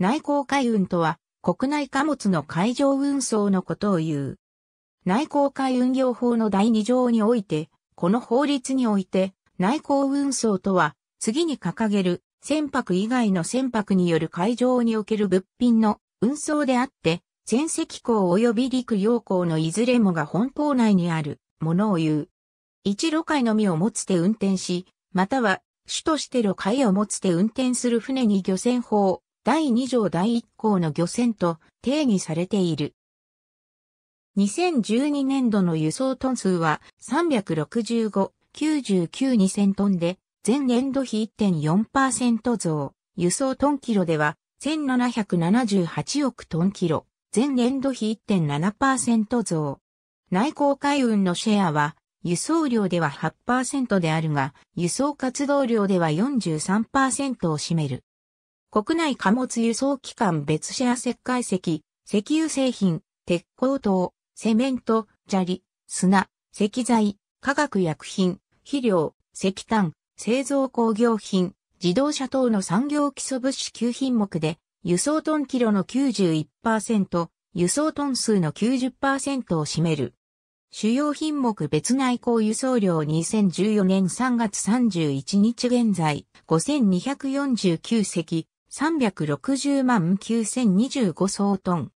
内航海運とは、国内貨物の海上運送のことを言う。内航海運業法の第二条において、この法律において、内航運送とは、次に掲げる、船舶以外の船舶による海上における物品の運送であって、船籍港及び陸洋港のいずれもが本島内にあるものを言う。一路海のみを持つて運転し、または、主として路海を持つて運転する船に漁船法、第2条第1項の漁船と定義されている。2012年度の輸送トン数は365、992000トンで、前年度比1.4%増、輸送トンキロでは1778億トンキロ、前年度比1.7%増。内航海運のシェアは、輸送量では8%であるが、輸送活動量では43%を占める。国内貨物輸送機関別シェア石灰石、石油製品、鉄鋼等、セメント、砂利、砂、石材、化学薬品、肥料、石炭、製造工業品、自動車等の産業基礎物資9品目で、輸送トンキロの91%、輸送トン数の90%を占める。主要品目別内航輸送量2014年3月31日現在、5249隻、360万9025総トン。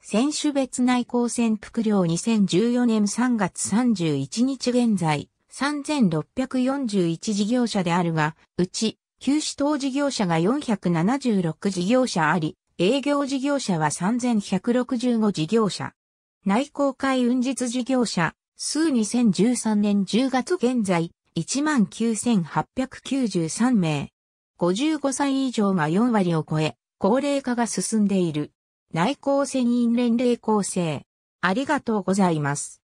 選手別内向潜伏量2014年3月31日現在、3641事業者であるが、うち、休止等事業者が476事業者あり、営業事業者は3165事業者。内航海運実事業者、数2013年10月現在、19,893名。55歳以上が4割を超え、高齢化が進んでいる。内向専員連齢構成。ありがとうございます。